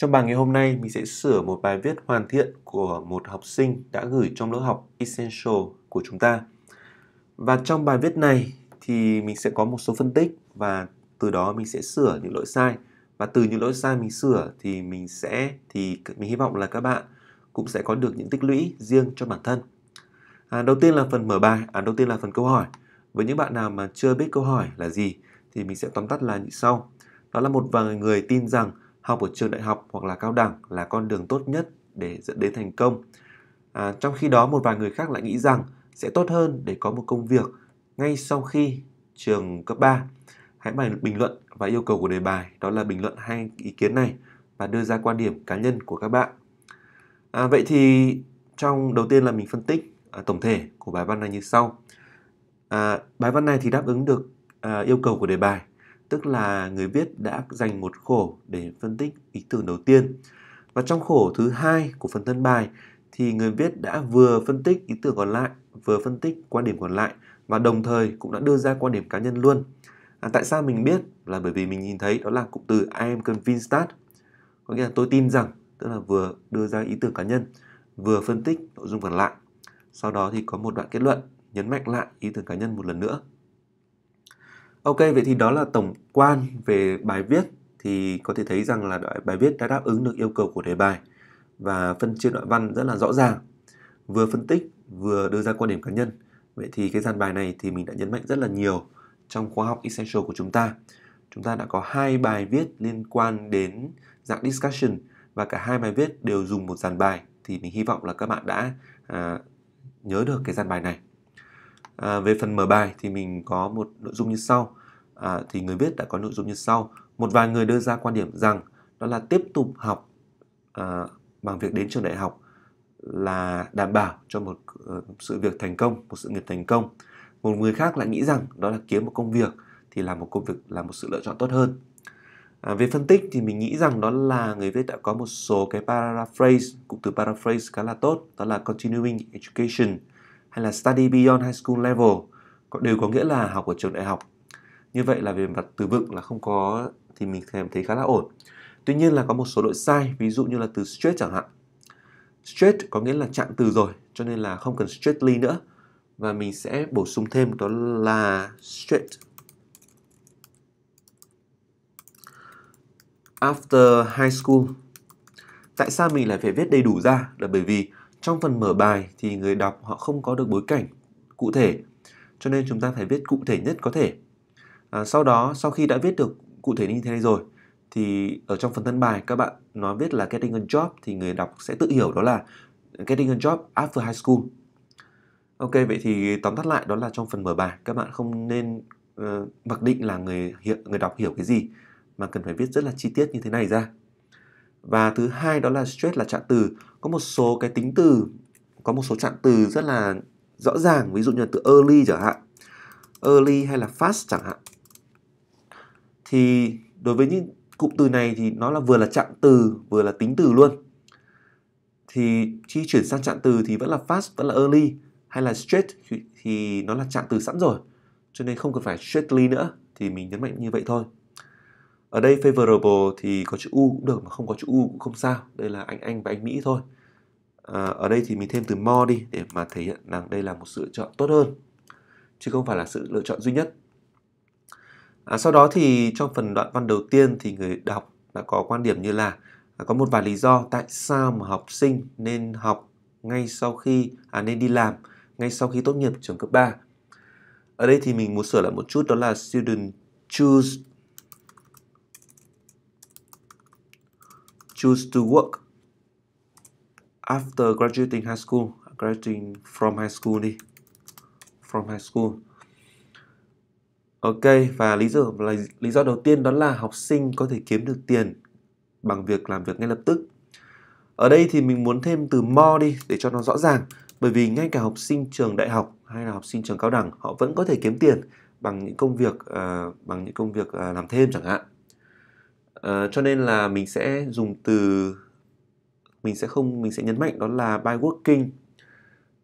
Trong bài ngày hôm nay, mình sẽ sửa một bài viết hoàn thiện của một học sinh đã gửi trong lớp học Essential của chúng ta. Và trong bài viết này thì mình sẽ có một số phân tích và từ đó mình sẽ sửa những lỗi sai. Và từ những lỗi sai mình sửa thì mình sẽ thì mình hy vọng là các bạn cũng sẽ có được những tích lũy riêng cho bản thân. À, đầu tiên là phần mở bài, à, đầu tiên là phần câu hỏi. Với những bạn nào mà chưa biết câu hỏi là gì thì mình sẽ tóm tắt là như sau. Đó là một vài người tin rằng học ở trường đại học hoặc là cao đẳng là con đường tốt nhất để dẫn đến thành công. À, trong khi đó một vài người khác lại nghĩ rằng sẽ tốt hơn để có một công việc ngay sau khi trường cấp 3. Hãy bài bình luận và yêu cầu của đề bài đó là bình luận hai ý kiến này và đưa ra quan điểm cá nhân của các bạn. À, vậy thì trong đầu tiên là mình phân tích à, tổng thể của bài văn này như sau. À, bài văn này thì đáp ứng được à, yêu cầu của đề bài tức là người viết đã dành một khổ để phân tích ý tưởng đầu tiên. Và trong khổ thứ hai của phần thân bài thì người viết đã vừa phân tích ý tưởng còn lại, vừa phân tích quan điểm còn lại và đồng thời cũng đã đưa ra quan điểm cá nhân luôn. À, tại sao mình biết là bởi vì mình nhìn thấy đó là cụm từ I am convinced that có nghĩa là tôi tin rằng tức là vừa đưa ra ý tưởng cá nhân vừa phân tích nội dung còn lại sau đó thì có một đoạn kết luận nhấn mạnh lại ý tưởng cá nhân một lần nữa Ok, vậy thì đó là tổng quan về bài viết thì có thể thấy rằng là bài viết đã đáp ứng được yêu cầu của đề bài và phân chia đoạn văn rất là rõ ràng vừa phân tích vừa đưa ra quan điểm cá nhân vậy thì cái dàn bài này thì mình đã nhấn mạnh rất là nhiều trong khóa học essential của chúng ta chúng ta đã có hai bài viết liên quan đến dạng discussion và cả hai bài viết đều dùng một dàn bài thì mình hy vọng là các bạn đã à, nhớ được cái dàn bài này À, về phần mở bài thì mình có một nội dung như sau. À, thì người viết đã có nội dung như sau. Một vài người đưa ra quan điểm rằng đó là tiếp tục học à, bằng việc đến trường đại học là đảm bảo cho một uh, sự việc thành công, một sự nghiệp thành công. Một người khác lại nghĩ rằng đó là kiếm một công việc thì là một công việc là một sự lựa chọn tốt hơn. À, về phân tích thì mình nghĩ rằng đó là người viết đã có một số cái paraphrase, cụm từ paraphrase khá là tốt, đó là continuing education, hay là study beyond high school level đều có nghĩa là học ở trường đại học như vậy là về mặt từ vựng là không có thì mình thấy khá là ổn tuy nhiên là có một số lỗi sai ví dụ như là từ straight chẳng hạn straight có nghĩa là trạng từ rồi cho nên là không cần straightly nữa và mình sẽ bổ sung thêm đó là straight after high school tại sao mình lại phải viết đầy đủ ra là bởi vì trong phần mở bài thì người đọc họ không có được bối cảnh cụ thể, cho nên chúng ta phải viết cụ thể nhất có thể. À, sau đó, sau khi đã viết được cụ thể như thế này rồi, thì ở trong phần thân bài các bạn nói viết là getting a job thì người đọc sẽ tự hiểu đó là getting a job after high school. Ok, vậy thì tóm tắt lại đó là trong phần mở bài các bạn không nên uh, mặc định là người hiểu, người đọc hiểu cái gì mà cần phải viết rất là chi tiết như thế này ra. Và thứ hai đó là stress là trạng từ có một số cái tính từ có một số trạng từ rất là rõ ràng ví dụ như là từ early chẳng hạn early hay là fast chẳng hạn thì đối với những cụm từ này thì nó là vừa là trạng từ vừa là tính từ luôn thì khi chuyển sang trạng từ thì vẫn là fast vẫn là early hay là straight thì nó là trạng từ sẵn rồi cho nên không cần phải straightly nữa thì mình nhấn mạnh như vậy thôi ở đây favorable thì có chữ u cũng được mà không có chữ u cũng không sao đây là anh anh và anh mỹ thôi à, ở đây thì mình thêm từ more đi để mà thể hiện rằng đây là một sự lựa chọn tốt hơn chứ không phải là sự lựa chọn duy nhất à, sau đó thì trong phần đoạn văn đầu tiên thì người đọc đã có quan điểm như là à, có một vài lý do tại sao mà học sinh nên học ngay sau khi à, nên đi làm ngay sau khi tốt nghiệp trường cấp 3 ở đây thì mình muốn sửa lại một chút đó là student choose choose to work after graduating high school graduating from high school đi from high school ok và lý do là lý do đầu tiên đó là học sinh có thể kiếm được tiền bằng việc làm việc ngay lập tức ở đây thì mình muốn thêm từ more đi để cho nó rõ ràng bởi vì ngay cả học sinh trường đại học hay là học sinh trường cao đẳng họ vẫn có thể kiếm tiền bằng những công việc uh, bằng những công việc uh, làm thêm chẳng hạn Ờ, cho nên là mình sẽ dùng từ mình sẽ không mình sẽ nhấn mạnh đó là by working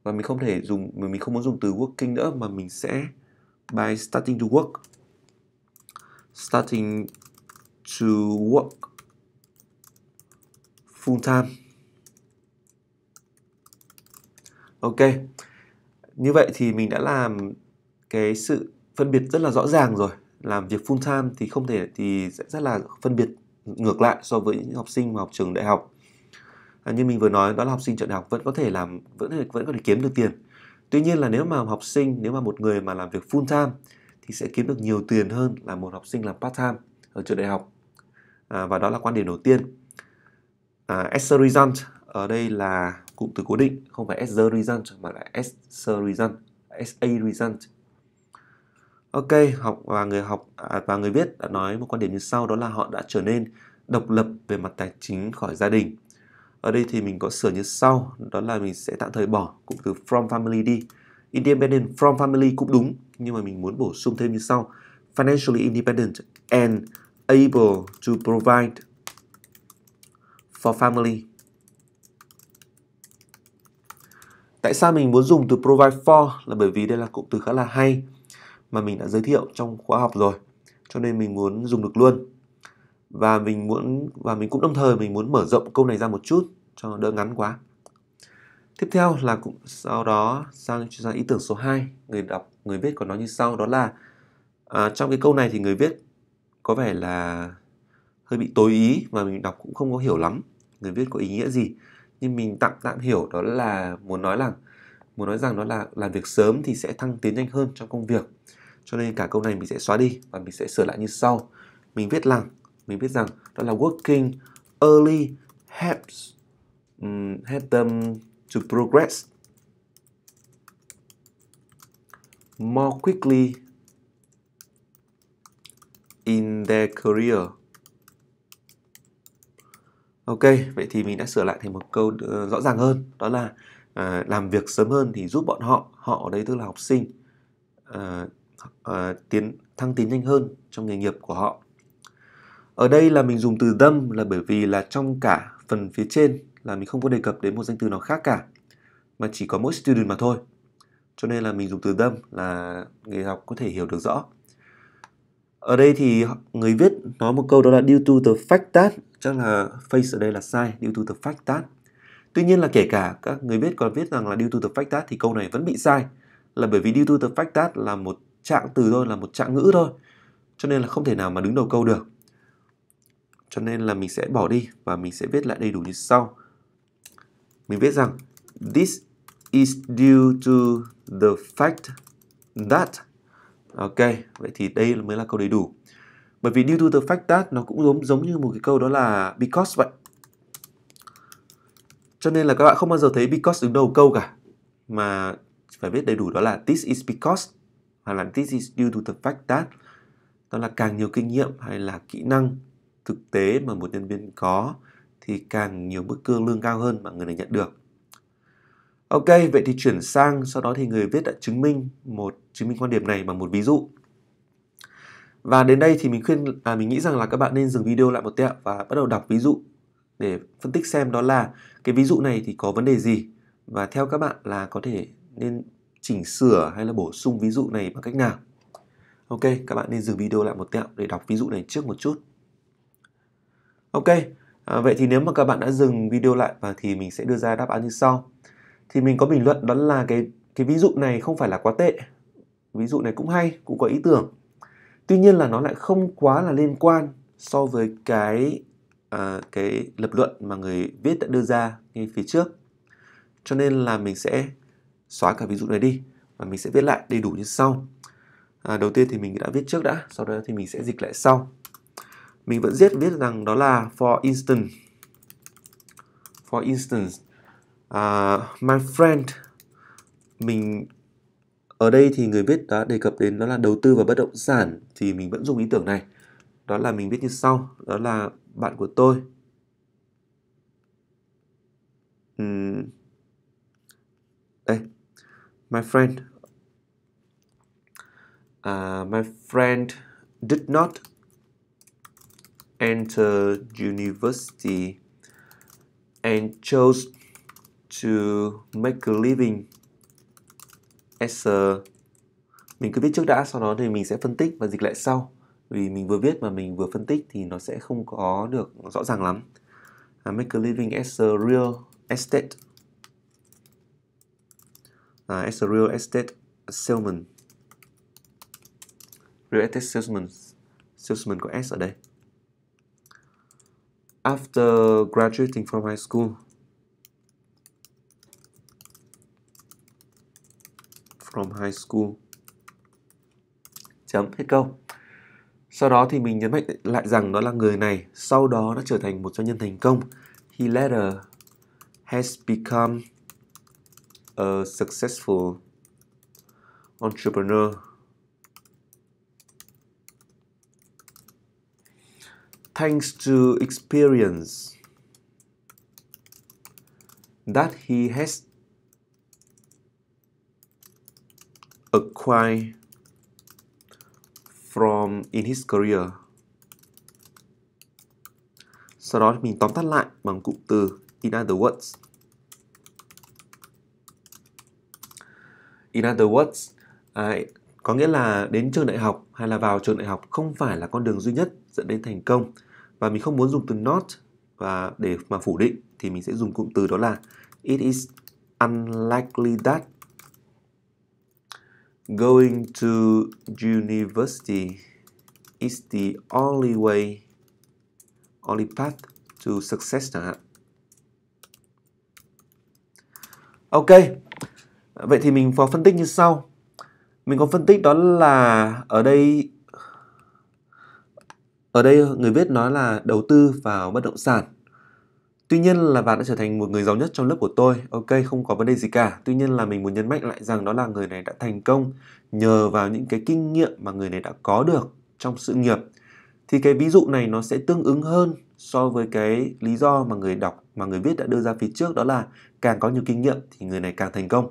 và mình không thể dùng mình không muốn dùng từ working nữa mà mình sẽ by starting to work starting to work full time ok như vậy thì mình đã làm cái sự phân biệt rất là rõ ràng rồi làm việc full time thì không thể thì sẽ rất là phân biệt ngược lại so với những học sinh mà học trường đại học à, như mình vừa nói đó là học sinh trường đại học vẫn có thể làm vẫn vẫn có thể kiếm được tiền tuy nhiên là nếu mà học sinh nếu mà một người mà làm việc full time thì sẽ kiếm được nhiều tiền hơn là một học sinh làm part time ở trường đại học à, và đó là quan điểm đầu tiên à, as a result ở đây là cụm từ cố định không phải as the result mà là as a result as a result Ok, học và người học à, và người viết đã nói một quan điểm như sau đó là họ đã trở nên độc lập về mặt tài chính khỏi gia đình. Ở đây thì mình có sửa như sau, đó là mình sẽ tạm thời bỏ cụm từ from family đi. Independent from family cũng đúng, nhưng mà mình muốn bổ sung thêm như sau. Financially independent and able to provide for family. Tại sao mình muốn dùng từ provide for là bởi vì đây là cụm từ khá là hay mà mình đã giới thiệu trong khóa học rồi cho nên mình muốn dùng được luôn và mình muốn và mình cũng đồng thời mình muốn mở rộng câu này ra một chút cho nó đỡ ngắn quá tiếp theo là cũng sau đó sang chuyển sang ý tưởng số 2 người đọc người viết của nó như sau đó là à, trong cái câu này thì người viết có vẻ là hơi bị tối ý và mình đọc cũng không có hiểu lắm người viết có ý nghĩa gì nhưng mình tạm tạm hiểu đó là muốn nói rằng muốn nói rằng đó là làm việc sớm thì sẽ thăng tiến nhanh hơn trong công việc cho nên cả câu này mình sẽ xóa đi và mình sẽ sửa lại như sau. Mình viết rằng, mình viết rằng đó là working early helps um, help them to progress more quickly in their career. Ok, vậy thì mình đã sửa lại thành một câu uh, rõ ràng hơn, đó là uh, làm việc sớm hơn thì giúp bọn họ, họ ở đây tức là học sinh uh, uh, tiến thăng tiến nhanh hơn trong nghề nghiệp của họ. Ở đây là mình dùng từ them là bởi vì là trong cả phần phía trên là mình không có đề cập đến một danh từ nào khác cả mà chỉ có mỗi student mà thôi. Cho nên là mình dùng từ them là người học có thể hiểu được rõ. Ở đây thì người viết nói một câu đó là due to the fact that chắc là face ở đây là sai due to the fact that. Tuy nhiên là kể cả các người viết còn viết rằng là due to the fact that thì câu này vẫn bị sai là bởi vì due to the fact that là một trạng từ thôi là một trạng ngữ thôi cho nên là không thể nào mà đứng đầu câu được cho nên là mình sẽ bỏ đi và mình sẽ viết lại đầy đủ như sau mình viết rằng this is due to the fact that ok vậy thì đây mới là câu đầy đủ bởi vì due to the fact that nó cũng giống giống như một cái câu đó là because vậy cho nên là các bạn không bao giờ thấy because đứng đầu câu cả mà phải biết đầy đủ đó là this is because hoặc là this is due to the fact that đó là càng nhiều kinh nghiệm hay là kỹ năng thực tế mà một nhân viên có thì càng nhiều mức cương lương cao hơn mà người này nhận được. Ok, vậy thì chuyển sang sau đó thì người viết đã chứng minh một chứng minh quan điểm này bằng một ví dụ. Và đến đây thì mình khuyên à, mình nghĩ rằng là các bạn nên dừng video lại một tẹo và bắt đầu đọc ví dụ để phân tích xem đó là cái ví dụ này thì có vấn đề gì và theo các bạn là có thể nên chỉnh sửa hay là bổ sung ví dụ này bằng cách nào. Ok, các bạn nên dừng video lại một tẹo để đọc ví dụ này trước một chút. Ok, à, vậy thì nếu mà các bạn đã dừng video lại và thì mình sẽ đưa ra đáp án như sau. Thì mình có bình luận đó là cái cái ví dụ này không phải là quá tệ. Ví dụ này cũng hay, cũng có ý tưởng. Tuy nhiên là nó lại không quá là liên quan so với cái à, cái lập luận mà người viết đã đưa ra ngay phía trước. Cho nên là mình sẽ xóa cả ví dụ này đi và mình sẽ viết lại đầy đủ như sau à, đầu tiên thì mình đã viết trước đã sau đó thì mình sẽ dịch lại sau mình vẫn viết viết rằng đó là for instance for instance uh, my friend mình ở đây thì người viết đã đề cập đến đó là đầu tư vào bất động sản thì mình vẫn dùng ý tưởng này đó là mình viết như sau đó là bạn của tôi my friend uh, my friend did not enter university and chose to make a living as a mình cứ viết trước đã sau đó thì mình sẽ phân tích và dịch lại sau vì mình vừa viết mà mình vừa phân tích thì nó sẽ không có được rõ ràng lắm uh, make a living as a real estate là as a real estate salesman real estate salesman salesman có S ở đây after graduating from high school from high school chấm hết câu sau đó thì mình nhấn mạnh lại rằng đó là người này sau đó đã trở thành một doanh nhân thành công he later has become a successful entrepreneur. Thanks to experience that he has acquired from in his career. Sau đó mình tóm tắt lại bằng cụm từ in other words. In other words, à, có nghĩa là đến trường đại học hay là vào trường đại học không phải là con đường duy nhất dẫn đến thành công và mình không muốn dùng từ not và để mà phủ định thì mình sẽ dùng cụm từ đó là it is unlikely that going to university is the only way only path to success chẳng hạn. Ok, Vậy thì mình có phân tích như sau. Mình có phân tích đó là ở đây ở đây người viết nói là đầu tư vào bất động sản. Tuy nhiên là bạn đã trở thành một người giàu nhất trong lớp của tôi. Ok, không có vấn đề gì cả. Tuy nhiên là mình muốn nhấn mạnh lại rằng đó là người này đã thành công nhờ vào những cái kinh nghiệm mà người này đã có được trong sự nghiệp. Thì cái ví dụ này nó sẽ tương ứng hơn so với cái lý do mà người đọc mà người viết đã đưa ra phía trước đó là càng có nhiều kinh nghiệm thì người này càng thành công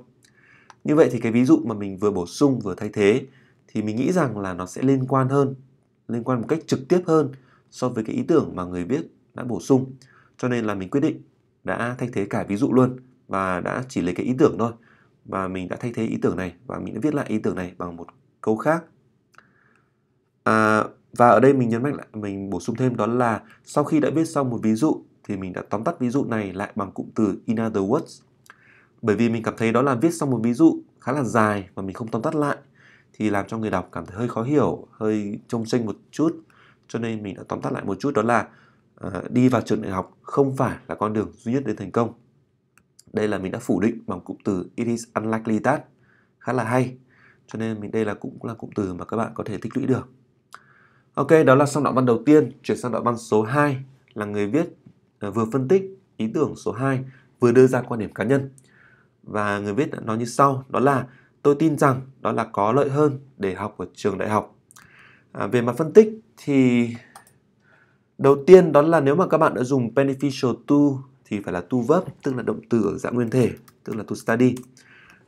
như vậy thì cái ví dụ mà mình vừa bổ sung vừa thay thế thì mình nghĩ rằng là nó sẽ liên quan hơn, liên quan một cách trực tiếp hơn so với cái ý tưởng mà người viết đã bổ sung. Cho nên là mình quyết định đã thay thế cả ví dụ luôn và đã chỉ lấy cái ý tưởng thôi. Và mình đã thay thế ý tưởng này và mình đã viết lại ý tưởng này bằng một câu khác. À, và ở đây mình nhấn mạnh lại, mình bổ sung thêm đó là sau khi đã viết xong một ví dụ thì mình đã tóm tắt ví dụ này lại bằng cụm từ in other words bởi vì mình cảm thấy đó là viết xong một ví dụ khá là dài và mình không tóm tắt lại thì làm cho người đọc cảm thấy hơi khó hiểu hơi trông chênh một chút cho nên mình đã tóm tắt lại một chút đó là uh, đi vào trường đại học không phải là con đường duy nhất đến thành công đây là mình đã phủ định bằng cụm từ it is unlikely that khá là hay cho nên mình đây là cũng là cụm từ mà các bạn có thể tích lũy được ok đó là xong đoạn văn đầu tiên chuyển sang đoạn văn số 2 là người viết uh, vừa phân tích ý tưởng số 2 vừa đưa ra quan điểm cá nhân và người viết nó như sau đó là tôi tin rằng đó là có lợi hơn để học ở trường đại học à, về mặt phân tích thì đầu tiên đó là nếu mà các bạn đã dùng beneficial to thì phải là to verb tức là động từ ở dạng nguyên thể tức là to study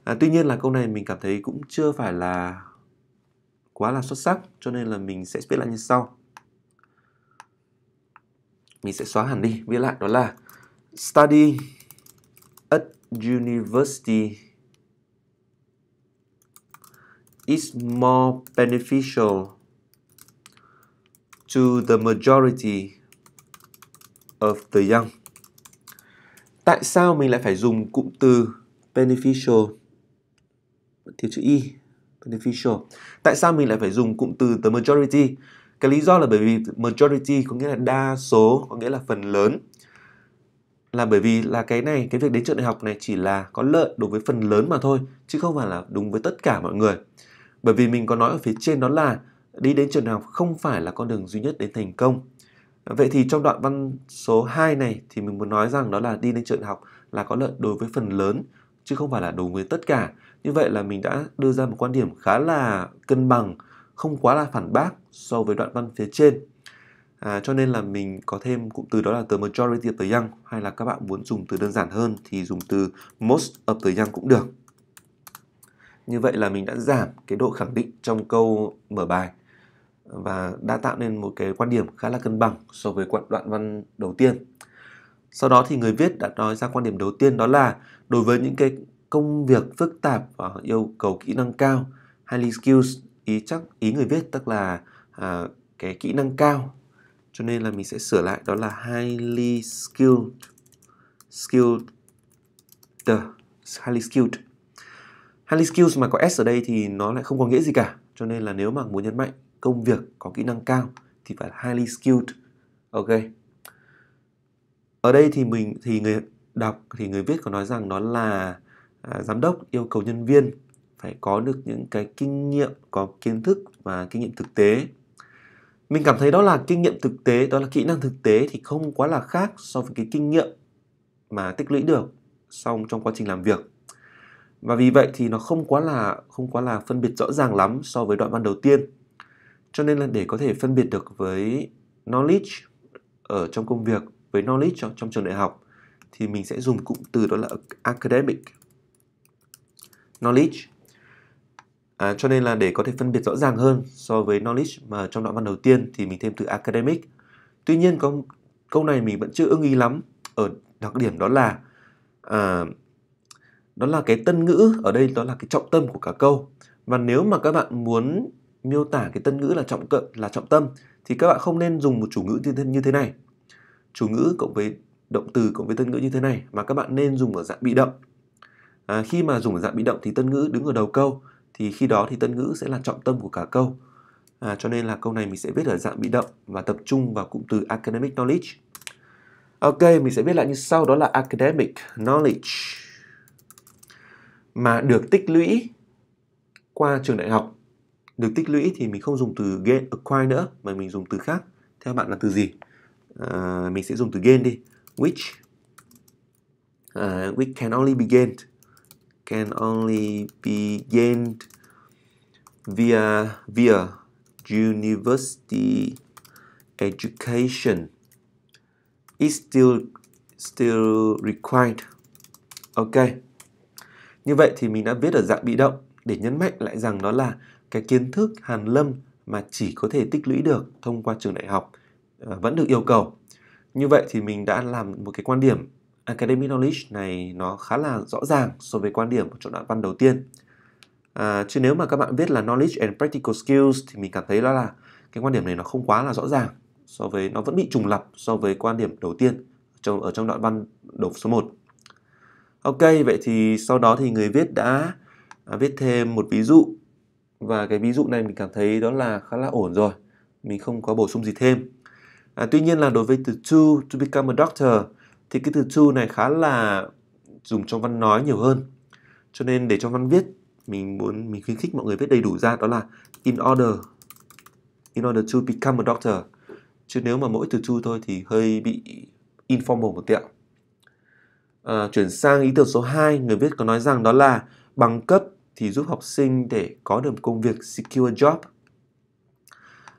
à, tuy nhiên là câu này mình cảm thấy cũng chưa phải là quá là xuất sắc cho nên là mình sẽ viết lại như sau mình sẽ xóa hẳn đi viết lại đó là study university is more beneficial to the majority of the young. Tại sao mình lại phải dùng cụm từ beneficial thiếu chữ y beneficial. Tại sao mình lại phải dùng cụm từ the majority? Cái lý do là bởi vì majority có nghĩa là đa số, có nghĩa là phần lớn là bởi vì là cái này cái việc đến trường đại học này chỉ là có lợi đối với phần lớn mà thôi chứ không phải là đúng với tất cả mọi người bởi vì mình có nói ở phía trên đó là đi đến trường đại học không phải là con đường duy nhất đến thành công vậy thì trong đoạn văn số 2 này thì mình muốn nói rằng đó là đi đến trường đại học là có lợi đối với phần lớn chứ không phải là đối với tất cả như vậy là mình đã đưa ra một quan điểm khá là cân bằng không quá là phản bác so với đoạn văn phía trên À, cho nên là mình có thêm cụm từ đó là từ majority of the young hay là các bạn muốn dùng từ đơn giản hơn thì dùng từ most of the young cũng được. Như vậy là mình đã giảm cái độ khẳng định trong câu mở bài và đã tạo nên một cái quan điểm khá là cân bằng so với đoạn văn đầu tiên. Sau đó thì người viết đã nói ra quan điểm đầu tiên đó là đối với những cái công việc phức tạp và yêu cầu kỹ năng cao, highly skills ý chắc ý người viết tức là à, cái kỹ năng cao cho nên là mình sẽ sửa lại đó là highly skilled skilled the highly skilled highly skilled mà có s ở đây thì nó lại không có nghĩa gì cả cho nên là nếu mà muốn nhấn mạnh công việc có kỹ năng cao thì phải highly skilled ok ở đây thì mình thì người đọc thì người viết có nói rằng đó là à, giám đốc yêu cầu nhân viên phải có được những cái kinh nghiệm có kiến thức và kinh nghiệm thực tế mình cảm thấy đó là kinh nghiệm thực tế đó là kỹ năng thực tế thì không quá là khác so với cái kinh nghiệm mà tích lũy được xong trong quá trình làm việc và vì vậy thì nó không quá là không quá là phân biệt rõ ràng lắm so với đoạn văn đầu tiên cho nên là để có thể phân biệt được với knowledge ở trong công việc với knowledge trong, trong trường đại học thì mình sẽ dùng cụm từ đó là academic knowledge À, cho nên là để có thể phân biệt rõ ràng hơn so với knowledge mà trong đoạn văn đầu tiên thì mình thêm từ academic. Tuy nhiên có câu này mình vẫn chưa ưng ý lắm ở đặc điểm đó là à, đó là cái tân ngữ ở đây đó là cái trọng tâm của cả câu và nếu mà các bạn muốn miêu tả cái tân ngữ là trọng cận là trọng tâm thì các bạn không nên dùng một chủ ngữ như thế này chủ ngữ cộng với động từ cộng với tân ngữ như thế này mà các bạn nên dùng ở dạng bị động à, khi mà dùng ở dạng bị động thì tân ngữ đứng ở đầu câu thì khi đó thì tân ngữ sẽ là trọng tâm của cả câu. À, cho nên là câu này mình sẽ viết ở dạng bị động và tập trung vào cụm từ academic knowledge. Ok, mình sẽ viết lại như sau đó là academic knowledge mà được tích lũy qua trường đại học. Được tích lũy thì mình không dùng từ gain acquire nữa mà mình dùng từ khác. Theo bạn là từ gì? À, mình sẽ dùng từ gain đi. Which uh, which can only be gained can only be gained via via university education is still still required. Ok. Như vậy thì mình đã viết ở dạng bị động để nhấn mạnh lại rằng đó là cái kiến thức hàn lâm mà chỉ có thể tích lũy được thông qua trường đại học à, vẫn được yêu cầu. Như vậy thì mình đã làm một cái quan điểm Academy knowledge này nó khá là rõ ràng so với quan điểm của chọn đoạn văn đầu tiên à, chứ nếu mà các bạn viết là knowledge and practical skills thì mình cảm thấy đó là cái quan điểm này nó không quá là rõ ràng so với nó vẫn bị trùng lập so với quan điểm đầu tiên trong ở trong đoạn văn đầu số 1 Ok, vậy thì sau đó thì người viết đã à, viết thêm một ví dụ và cái ví dụ này mình cảm thấy đó là khá là ổn rồi mình không có bổ sung gì thêm à, tuy nhiên là đối với từ to to become a doctor thì cái từ to này khá là dùng trong văn nói nhiều hơn cho nên để cho văn viết mình muốn mình khuyến khích mọi người viết đầy đủ ra đó là in order in order to become a doctor chứ nếu mà mỗi từ to thôi thì hơi bị informal một tẹo à, chuyển sang ý tưởng số 2 người viết có nói rằng đó là bằng cấp thì giúp học sinh để có được một công việc secure job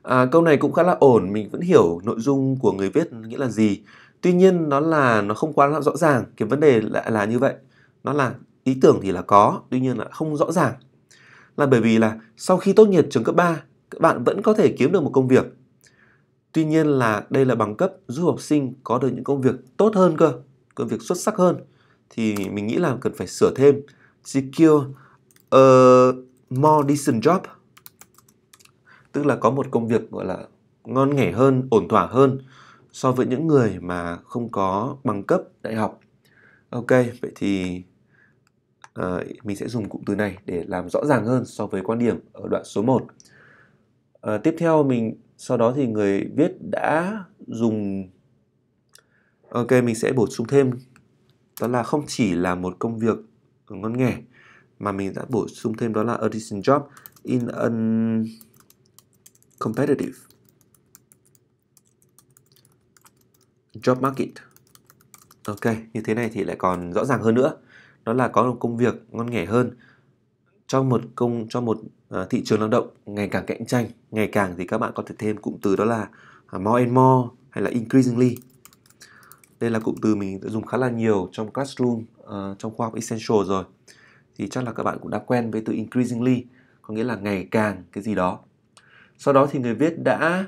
à, câu này cũng khá là ổn mình vẫn hiểu nội dung của người viết nghĩa là gì tuy nhiên nó là nó không quá rõ ràng cái vấn đề lại là như vậy nó là ý tưởng thì là có tuy nhiên là không rõ ràng là bởi vì là sau khi tốt nghiệp trường cấp 3 các bạn vẫn có thể kiếm được một công việc tuy nhiên là đây là bằng cấp giúp học sinh có được những công việc tốt hơn cơ công việc xuất sắc hơn thì mình nghĩ là cần phải sửa thêm secure a more decent job tức là có một công việc gọi là ngon nghẻ hơn ổn thỏa hơn so với những người mà không có bằng cấp đại học. Ok, vậy thì uh, mình sẽ dùng cụm từ này để làm rõ ràng hơn so với quan điểm ở đoạn số 1. Uh, ờ, tiếp theo mình sau đó thì người viết đã dùng Ok, mình sẽ bổ sung thêm đó là không chỉ là một công việc ngon nghề mà mình đã bổ sung thêm đó là a decent job in an competitive job market ok như thế này thì lại còn rõ ràng hơn nữa đó là có một công việc ngon nghẻ hơn cho một công cho một à, thị trường lao động ngày càng cạnh tranh ngày càng thì các bạn có thể thêm cụm từ đó là à, more and more hay là increasingly đây là cụm từ mình đã dùng khá là nhiều trong classroom uh, trong khoa học essential rồi thì chắc là các bạn cũng đã quen với từ increasingly có nghĩa là ngày càng cái gì đó sau đó thì người viết đã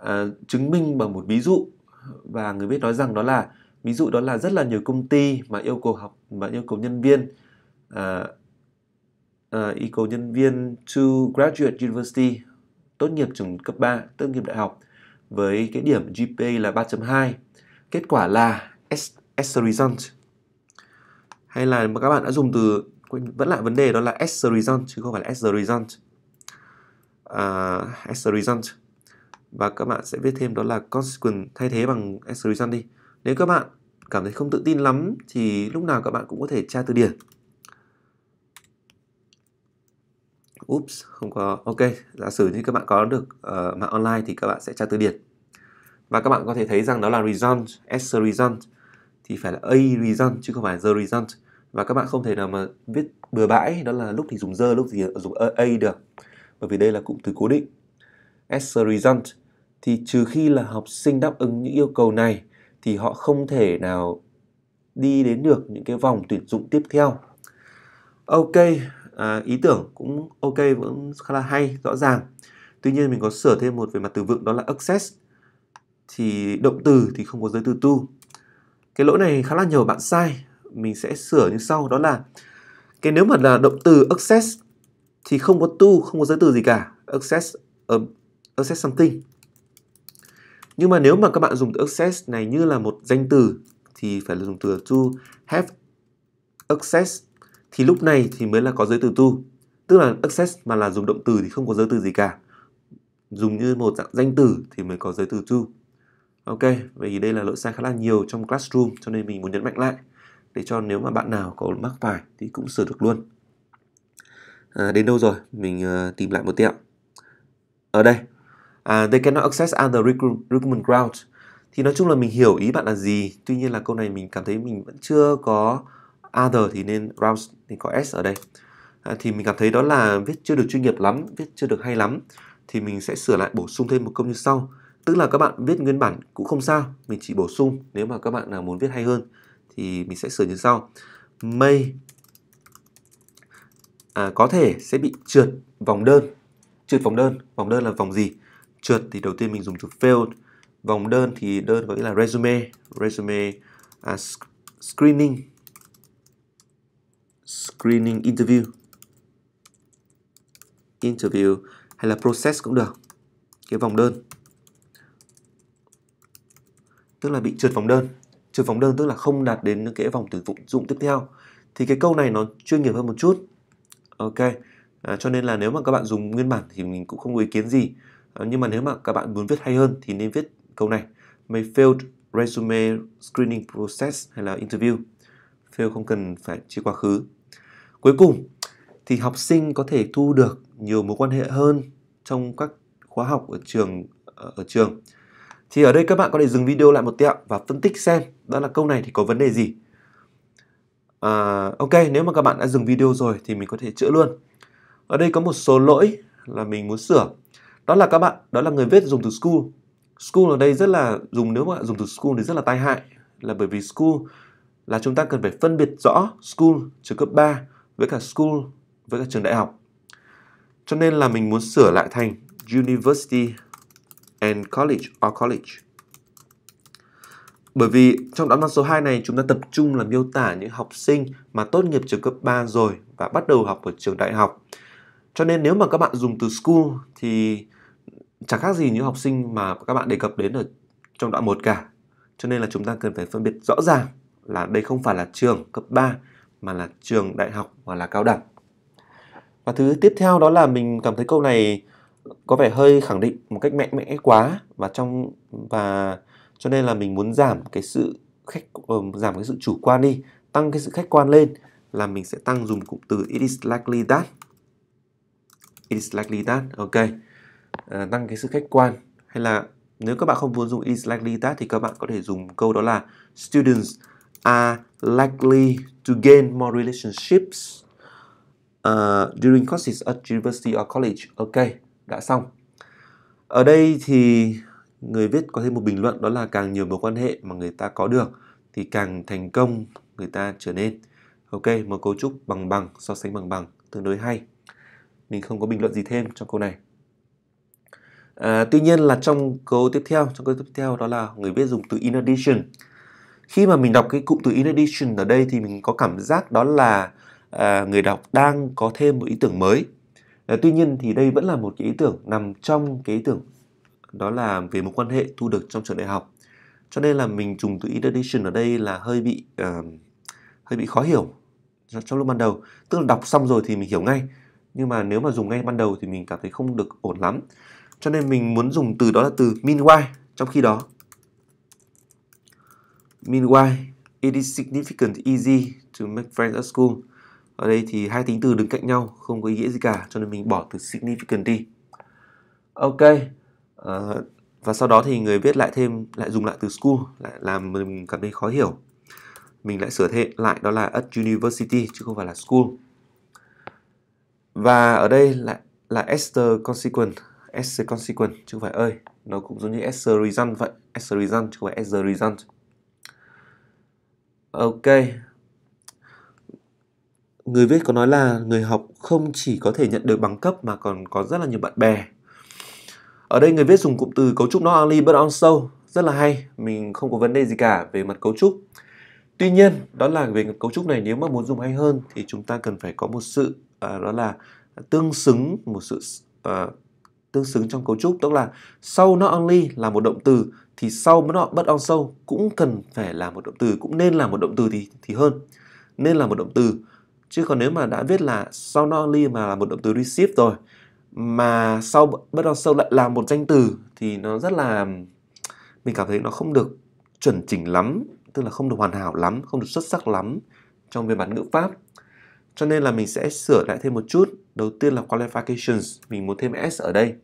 uh, chứng minh bằng một ví dụ và người biết nói rằng đó là ví dụ đó là rất là nhiều công ty mà yêu cầu học mà yêu cầu nhân viên à, à, yêu cầu nhân viên to graduate university tốt nghiệp trường cấp 3 tốt nghiệp đại học với cái điểm GPA là 3.2 kết quả là as, as a result hay là các bạn đã dùng từ vẫn lại vấn đề đó là as a result chứ không phải là as the result uh, as a result và các bạn sẽ viết thêm đó là consequent thay thế bằng exclusion đi nếu các bạn cảm thấy không tự tin lắm thì lúc nào các bạn cũng có thể tra từ điển Oops, không có ok giả sử như các bạn có được uh, mạng online thì các bạn sẽ tra từ điển và các bạn có thể thấy rằng đó là result as result thì phải là a result chứ không phải the result và các bạn không thể nào mà viết bừa bãi đó là lúc thì dùng the lúc thì dùng a, a được bởi vì đây là cụm từ cố định as result thì trừ khi là học sinh đáp ứng những yêu cầu này thì họ không thể nào đi đến được những cái vòng tuyển dụng tiếp theo ok à, ý tưởng cũng ok vẫn khá là hay rõ ràng tuy nhiên mình có sửa thêm một về mặt từ vựng đó là access thì động từ thì không có giới từ tu cái lỗi này khá là nhiều bạn sai mình sẽ sửa như sau đó là cái nếu mà là động từ access thì không có tu không có giới từ gì cả access uh, access something nhưng mà nếu mà các bạn dùng từ access này như là một danh từ thì phải là dùng từ to have access thì lúc này thì mới là có giới từ to tức là access mà là dùng động từ thì không có giới từ gì cả dùng như một dạng danh từ thì mới có giới từ to ok vì đây là lỗi sai khá là nhiều trong classroom cho nên mình muốn nhấn mạnh lại để cho nếu mà bạn nào có mắc phải thì cũng sửa được luôn à, đến đâu rồi mình uh, tìm lại một tiệm ở đây uh, they cannot access other recruitment ground thì nói chung là mình hiểu ý bạn là gì tuy nhiên là câu này mình cảm thấy mình vẫn chưa có other thì nên rounds thì có s ở đây à, thì mình cảm thấy đó là viết chưa được chuyên nghiệp lắm viết chưa được hay lắm thì mình sẽ sửa lại bổ sung thêm một câu như sau tức là các bạn viết nguyên bản cũng không sao mình chỉ bổ sung nếu mà các bạn nào muốn viết hay hơn thì mình sẽ sửa như sau may à, có thể sẽ bị trượt vòng đơn trượt vòng đơn vòng đơn là vòng gì trượt thì đầu tiên mình dùng từ field vòng đơn thì đơn có nghĩa là resume resume à, screening screening interview interview hay là process cũng được cái vòng đơn tức là bị trượt vòng đơn trượt vòng đơn tức là không đạt đến những cái vòng tuyển dụng tiếp theo thì cái câu này nó chuyên nghiệp hơn một chút ok à, cho nên là nếu mà các bạn dùng nguyên bản thì mình cũng không có ý kiến gì Ờ, nhưng mà nếu mà các bạn muốn viết hay hơn thì nên viết câu này may failed resume screening process hay là interview fail không cần phải chia quá khứ cuối cùng thì học sinh có thể thu được nhiều mối quan hệ hơn trong các khóa học ở trường ờ, ở trường thì ở đây các bạn có thể dừng video lại một tẹo và phân tích xem đó là câu này thì có vấn đề gì à, ok nếu mà các bạn đã dừng video rồi thì mình có thể chữa luôn ở đây có một số lỗi là mình muốn sửa đó là các bạn đó là người viết dùng từ school school ở đây rất là dùng nếu mà dùng từ school thì rất là tai hại là bởi vì school là chúng ta cần phải phân biệt rõ school trường cấp 3 với cả school với cả trường đại học cho nên là mình muốn sửa lại thành university and college or college bởi vì trong đoạn văn số 2 này chúng ta tập trung là miêu tả những học sinh mà tốt nghiệp trường cấp 3 rồi và bắt đầu học ở trường đại học. Cho nên nếu mà các bạn dùng từ school thì chẳng khác gì những học sinh mà các bạn đề cập đến ở trong đoạn 1 cả. Cho nên là chúng ta cần phải phân biệt rõ ràng là đây không phải là trường cấp 3 mà là trường đại học hoặc là cao đẳng. Và thứ tiếp theo đó là mình cảm thấy câu này có vẻ hơi khẳng định một cách mạnh mẽ quá và trong và cho nên là mình muốn giảm cái sự khách ờ, giảm cái sự chủ quan đi, tăng cái sự khách quan lên là mình sẽ tăng dùng cụm từ it is likely that it is likely that ok À, tăng cái sự khách quan hay là nếu các bạn không muốn dùng is likely that thì các bạn có thể dùng câu đó là students are likely to gain more relationships uh, during courses at university or college. Ok, đã xong. Ở đây thì người viết có thêm một bình luận đó là càng nhiều mối quan hệ mà người ta có được thì càng thành công người ta trở nên. Ok, một cấu trúc bằng bằng, so sánh bằng bằng, tương đối hay. Mình không có bình luận gì thêm trong câu này. Ờ, tuy nhiên là trong câu tiếp theo, trong câu tiếp theo đó là người viết dùng từ in addition. Khi mà mình đọc cái cụm từ in addition ở đây thì mình có cảm giác đó là à, người đọc đang có thêm một ý tưởng mới. À, tuy nhiên thì đây vẫn là một cái ý tưởng nằm trong cái ý tưởng đó là về một quan hệ thu được trong trường đại học. Cho nên là mình dùng từ in addition ở đây là hơi bị uh, hơi bị khó hiểu trong lúc ban đầu. Tức là đọc xong rồi thì mình hiểu ngay, nhưng mà nếu mà dùng ngay ban đầu thì mình cảm thấy không được ổn lắm cho nên mình muốn dùng từ đó là từ meanwhile trong khi đó meanwhile it is significant easy to make friends at school ở đây thì hai tính từ đứng cạnh nhau không có ý nghĩa gì cả cho nên mình bỏ từ significant đi ok à, và sau đó thì người viết lại thêm lại dùng lại từ school lại làm mình cảm thấy khó hiểu mình lại sửa thêm lại đó là at university chứ không phải là school và ở đây lại là, là Esther consequent as consequence chứ không phải ơi nó cũng giống như as a result vậy as a result chứ không phải as a result ok người viết có nói là người học không chỉ có thể nhận được bằng cấp mà còn có rất là nhiều bạn bè ở đây người viết dùng cụm từ cấu trúc not only but also rất là hay mình không có vấn đề gì cả về mặt cấu trúc tuy nhiên đó là về cấu trúc này nếu mà muốn dùng hay hơn thì chúng ta cần phải có một sự à, đó là tương xứng một sự à, tương xứng trong cấu trúc tức là sau not only là một động từ thì sau not but also cũng cần phải là một động từ cũng nên là một động từ thì thì hơn nên là một động từ chứ còn nếu mà đã viết là sau not only mà là một động từ receive rồi mà sau but also lại là một danh từ thì nó rất là mình cảm thấy nó không được chuẩn chỉnh lắm tức là không được hoàn hảo lắm không được xuất sắc lắm trong về mặt ngữ pháp cho nên là mình sẽ sửa lại thêm một chút đầu tiên là qualifications mình muốn thêm s ở đây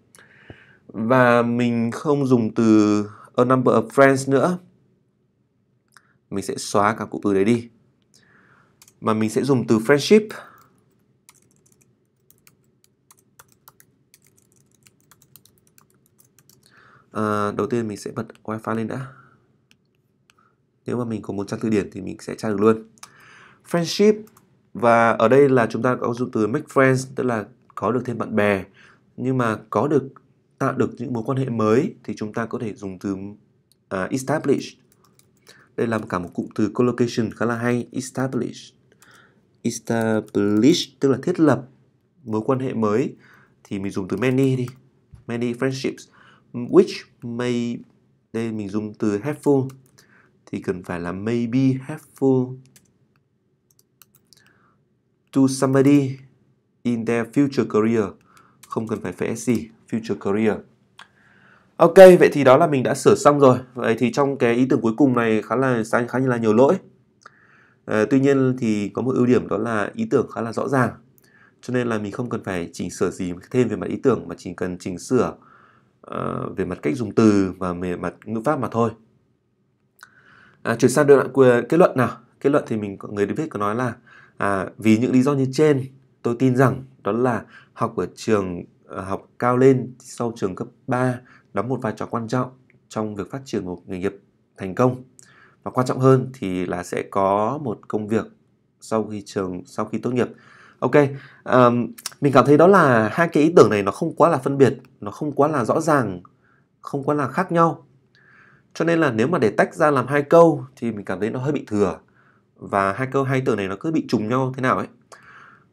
và mình không dùng từ a number of friends nữa mình sẽ xóa cả cụm từ đấy đi mà mình sẽ dùng từ friendship à, đầu tiên mình sẽ bật wifi lên đã nếu mà mình có muốn tra từ điển thì mình sẽ tra được luôn friendship và ở đây là chúng ta có dùng từ make friends tức là có được thêm bạn bè nhưng mà có được tạo được những mối quan hệ mới thì chúng ta có thể dùng từ uh, establish đây là cả một cụm từ collocation khá là hay establish establish tức là thiết lập mối quan hệ mới thì mình dùng từ many đi many friendships which may đây mình dùng từ helpful thì cần phải là maybe helpful to somebody in their future career không cần phải phải gì future career Ok, vậy thì đó là mình đã sửa xong rồi. Vậy thì trong cái ý tưởng cuối cùng này khá là khá như là nhiều lỗi. À, tuy nhiên thì có một ưu điểm đó là ý tưởng khá là rõ ràng. Cho nên là mình không cần phải chỉnh sửa gì thêm về mặt ý tưởng mà chỉ cần chỉnh sửa uh, về mặt cách dùng từ và về mặt ngữ pháp mà thôi. À, chuyển sang đoạn kết luận nào. Kết luận thì mình người viết có nói là à, vì những lý do như trên tôi tin rằng đó là học ở trường ờ, học cao lên sau trường cấp 3 đóng một vai trò quan trọng trong việc phát triển một nghề nghiệp thành công và quan trọng hơn thì là sẽ có một công việc sau khi trường sau khi tốt nghiệp ok um, mình cảm thấy đó là hai cái ý tưởng này nó không quá là phân biệt nó không quá là rõ ràng không quá là khác nhau cho nên là nếu mà để tách ra làm hai câu thì mình cảm thấy nó hơi bị thừa và hai câu hai từ này nó cứ bị trùng nhau thế nào ấy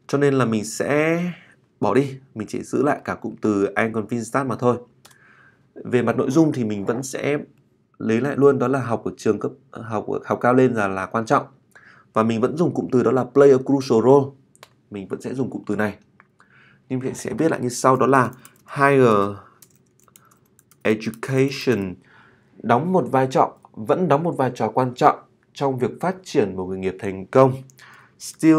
cho nên là mình sẽ bỏ đi mình chỉ giữ lại cả cụm từ I'm convinced that mà thôi về mặt nội dung thì mình vẫn sẽ lấy lại luôn đó là học ở trường cấp học học cao lên là là quan trọng và mình vẫn dùng cụm từ đó là play a crucial role mình vẫn sẽ dùng cụm từ này nhưng mình sẽ viết lại như sau đó là higher education đóng một vai trò vẫn đóng một vai trò quan trọng trong việc phát triển một nghề nghiệp thành công still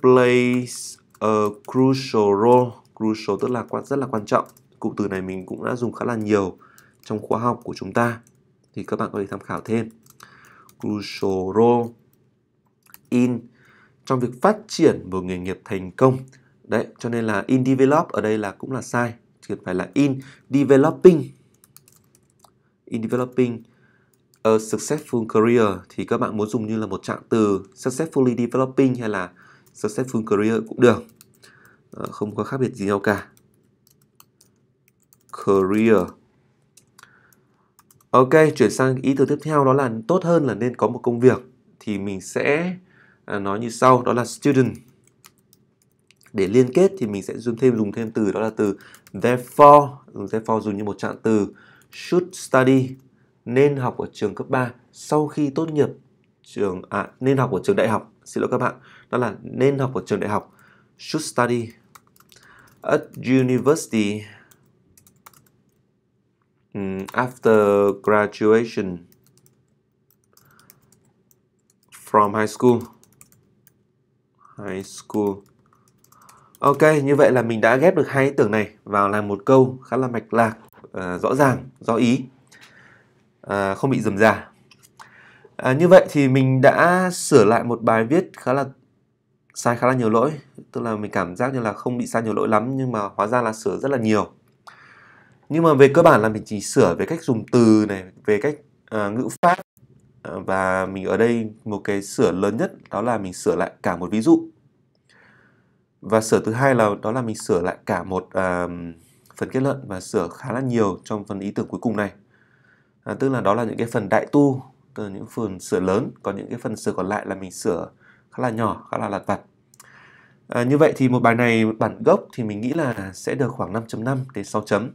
plays a crucial role crucial tức là quan rất là quan trọng cụm từ này mình cũng đã dùng khá là nhiều trong khóa học của chúng ta thì các bạn có thể tham khảo thêm crucial role in trong việc phát triển một nghề nghiệp thành công đấy cho nên là in develop ở đây là cũng là sai chỉ phải là in developing in developing uh, successful career thì các bạn muốn dùng như là một trạng từ successfully developing hay là successful career cũng được ờ, không có khác biệt gì nhau cả career ok chuyển sang ý tưởng tiếp theo đó là tốt hơn là nên có một công việc thì mình sẽ à, nói như sau đó là student để liên kết thì mình sẽ dùng thêm dùng thêm từ đó là từ therefore therefore dùng như một trạng từ should study nên học ở trường cấp 3 sau khi tốt nghiệp trường à nên học ở trường đại học xin lỗi các bạn đó là nên học ở trường đại học should study at university after graduation from high school high school Ok, như vậy là mình đã ghép được hai ý tưởng này vào làm một câu khá là mạch lạc, uh, rõ ràng, rõ ý à, không bị dầm già à, như vậy thì mình đã sửa lại một bài viết khá là sai khá là nhiều lỗi tức là mình cảm giác như là không bị sai nhiều lỗi lắm nhưng mà hóa ra là sửa rất là nhiều nhưng mà về cơ bản là mình chỉ sửa về cách dùng từ này về cách à, ngữ pháp à, và mình ở đây một cái sửa lớn nhất đó là mình sửa lại cả một ví dụ và sửa thứ hai là đó là mình sửa lại cả một à, phần kết luận và sửa khá là nhiều trong phần ý tưởng cuối cùng này à, tức là đó là những cái phần đại tu từ những phần sửa lớn còn những cái phần sửa còn lại là mình sửa khá là nhỏ khá là lặt vặt à, như vậy thì một bài này bản gốc thì mình nghĩ là sẽ được khoảng 5.5 đến 6 chấm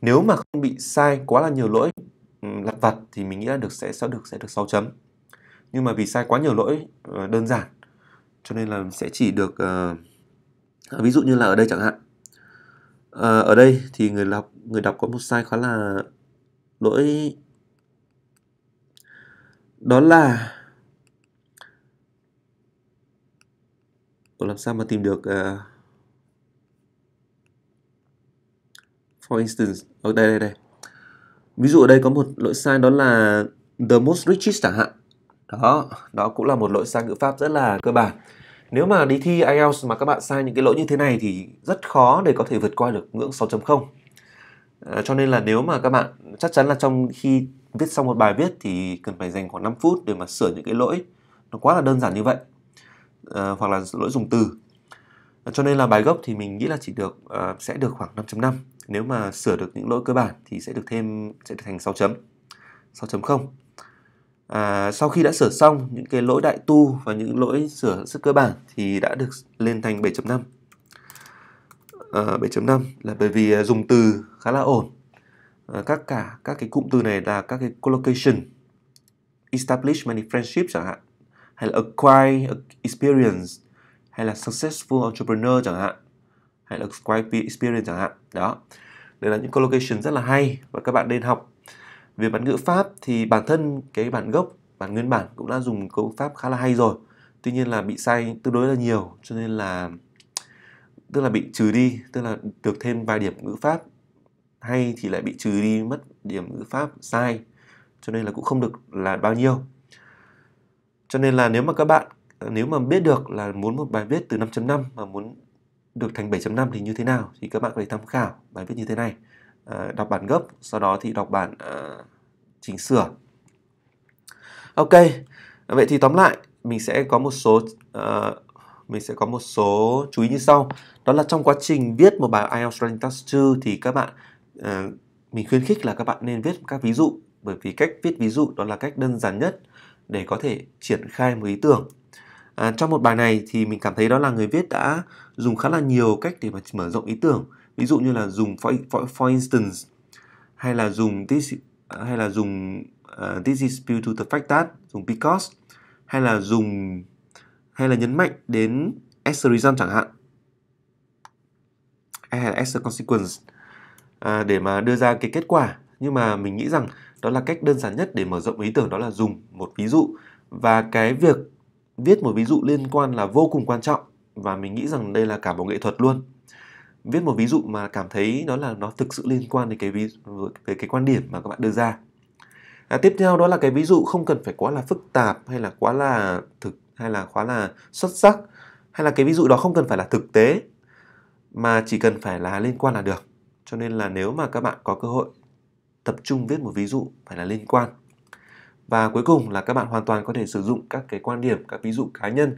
nếu mà không bị sai quá là nhiều lỗi lặt vặt thì mình nghĩ là được sẽ sẽ được sẽ được 6 chấm nhưng mà vì sai quá nhiều lỗi ờ, đơn giản cho nên là sẽ chỉ được uh, ví dụ như là ở đây chẳng hạn uh, ở đây thì người đọc người đọc có một sai khá là lỗi đó là Ủa làm sao mà tìm được uh... for instance ở đây đây đây ví dụ ở đây có một lỗi sai đó là the most richest chẳng hạn đó đó cũng là một lỗi sai ngữ pháp rất là cơ bản nếu mà đi thi IELTS mà các bạn sai những cái lỗi như thế này thì rất khó để có thể vượt qua được ngưỡng 6.0 à, ờ, cho nên là nếu mà các bạn chắc chắn là trong khi viết xong một bài viết thì cần phải dành khoảng 5 phút để mà sửa những cái lỗi nó quá là đơn giản như vậy à, hoặc là lỗi dùng từ cho nên là bài gốc thì mình nghĩ là chỉ được à, sẽ được khoảng 5.5 nếu mà sửa được những lỗi cơ bản thì sẽ được thêm sẽ được thành 6 chấm 6.0 à, sau khi đã sửa xong những cái lỗi đại tu và những lỗi sửa sức cơ bản thì đã được lên thành 7.5 à, 7.5 là bởi vì ờ, dùng từ khá là ổn Ờ, các cả các cái cụm từ này là các cái collocation establish many friendships chẳng hạn hay là acquire experience hay là successful entrepreneur chẳng hạn hay là acquire experience chẳng hạn đó đây là những collocation rất là hay và các bạn nên học về bản ngữ pháp thì bản thân cái bản gốc bản nguyên bản cũng đã dùng câu pháp khá là hay rồi tuy nhiên là bị sai tương đối là nhiều cho nên là tức là bị trừ đi tức là được thêm vài điểm ngữ pháp hay thì lại bị trừ đi mất điểm ngữ pháp sai cho nên là cũng không được là bao nhiêu cho nên là nếu mà các bạn nếu mà biết được là muốn một bài viết từ 5.5 mà muốn được thành 7.5 thì như thế nào thì các bạn phải tham khảo bài viết như thế này à, đọc bản gốc sau đó thì đọc bản à, chỉnh sửa ok vậy thì tóm lại mình sẽ có một số uh, mình sẽ có một số chú ý như sau đó là trong quá trình viết một bài IELTS Writing Task 2 thì các bạn à, mình khuyến khích là các bạn nên viết các ví dụ bởi vì cách viết ví dụ đó là cách đơn giản nhất để có thể triển khai một ý tưởng à, trong một bài này thì mình cảm thấy đó là người viết đã dùng khá là nhiều cách để mà mở rộng ý tưởng ví dụ như là dùng for, for, for instance hay là dùng this hay là dùng uh, this is due to the fact that dùng because hay là dùng hay là nhấn mạnh đến as a result chẳng hạn hay là as a consequence à, để mà đưa ra cái kết quả nhưng mà mình nghĩ rằng đó là cách đơn giản nhất để mở rộng ý tưởng đó là dùng một ví dụ và cái việc viết một ví dụ liên quan là vô cùng quan trọng và mình nghĩ rằng đây là cả một nghệ thuật luôn viết một ví dụ mà cảm thấy nó là nó thực sự liên quan đến cái ví về cái quan điểm mà các bạn đưa ra à, tiếp theo đó là cái ví dụ không cần phải quá là phức tạp hay là quá là thực hay là quá là xuất sắc hay là cái ví dụ đó không cần phải là thực tế mà chỉ cần phải là liên quan là được cho nên là nếu mà các bạn có cơ hội tập trung viết một ví dụ phải là liên quan và cuối cùng là các bạn hoàn toàn có thể sử dụng các cái quan điểm các ví dụ cá nhân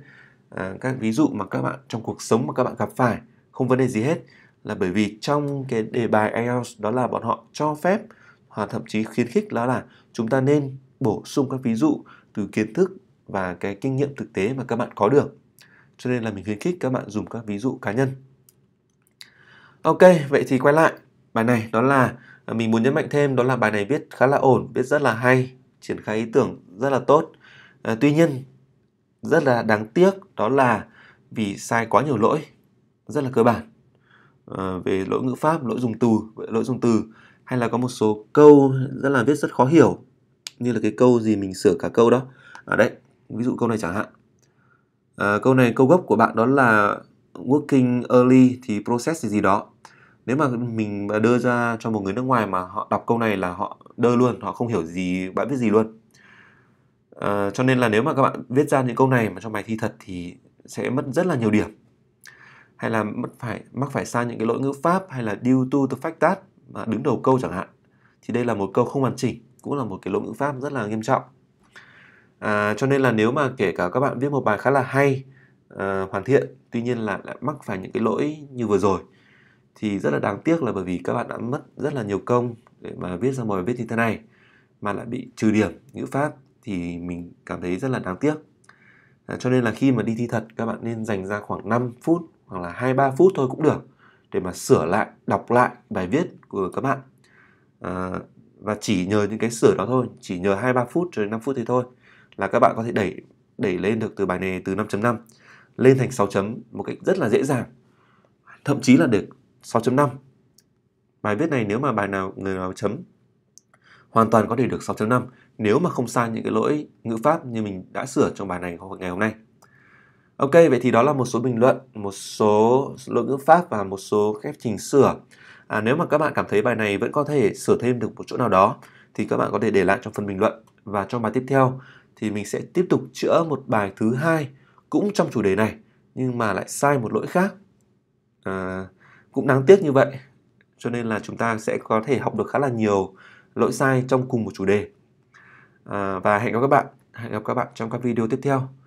à, các ví dụ mà các bạn trong cuộc sống mà các bạn gặp phải không vấn đề gì hết là bởi vì trong cái đề bài IELTS đó là bọn họ cho phép hoặc thậm chí khuyến khích đó là chúng ta nên bổ sung các ví dụ từ kiến thức và cái kinh nghiệm thực tế mà các bạn có được cho nên là mình khuyến khích các bạn dùng các ví dụ cá nhân Ok, vậy thì quay lại bài này đó là à, mình muốn nhấn mạnh thêm đó là bài này viết khá là ổn, viết rất là hay, triển khai ý tưởng rất là tốt. À, tuy nhiên rất là đáng tiếc đó là vì sai quá nhiều lỗi rất là cơ bản à, về lỗi ngữ pháp, lỗi dùng từ, lỗi dùng từ hay là có một số câu rất là viết rất khó hiểu như là cái câu gì mình sửa cả câu đó. Ở à, đấy, ví dụ câu này chẳng hạn. À, câu này câu gốc của bạn đó là working early thì process gì, gì đó nếu mà mình đưa ra cho một người nước ngoài mà họ đọc câu này là họ đơ luôn họ không hiểu gì bạn viết gì luôn à, cho nên là nếu mà các bạn viết ra những câu này mà trong bài thi thật thì sẽ mất rất là nhiều điểm hay là mất phải mắc phải sai những cái lỗi ngữ pháp hay là due to the fact that mà đứng đầu câu chẳng hạn thì đây là một câu không hoàn chỉnh cũng là một cái lỗi ngữ pháp rất là nghiêm trọng à, cho nên là nếu mà kể cả các bạn viết một bài khá là hay uh, hoàn thiện tuy nhiên là lại mắc phải những cái lỗi như vừa rồi thì rất là đáng tiếc là bởi vì các bạn đã mất rất là nhiều công để mà viết ra một bài viết như thế này mà lại bị trừ điểm ngữ pháp thì mình cảm thấy rất là đáng tiếc à, cho nên là khi mà đi thi thật các bạn nên dành ra khoảng 5 phút hoặc là 2-3 phút thôi cũng được để mà sửa lại, đọc lại bài viết của các bạn à, và chỉ nhờ những cái sửa đó thôi chỉ nhờ 2-3 phút rồi đến 5 phút thì thôi là các bạn có thể đẩy đẩy lên được từ bài này từ 5.5 lên thành 6 chấm một cách rất là dễ dàng thậm chí là được 6.5 Bài viết này nếu mà bài nào người nào chấm hoàn toàn có thể được 6.5 nếu mà không sai những cái lỗi ngữ pháp như mình đã sửa trong bài này ngày hôm nay. Ok, vậy thì đó là một số bình luận, một số lỗi ngữ pháp và một số khép chỉnh sửa. À, nếu mà các bạn cảm thấy bài này vẫn có thể sửa thêm được một chỗ nào đó thì các bạn có thể để lại trong phần bình luận và trong bài tiếp theo thì mình sẽ tiếp tục chữa một bài thứ hai cũng trong chủ đề này nhưng mà lại sai một lỗi khác. À, cũng đáng tiếc như vậy cho nên là chúng ta sẽ có thể học được khá là nhiều lỗi sai trong cùng một chủ đề à, và hẹn gặp các bạn hẹn gặp các bạn trong các video tiếp theo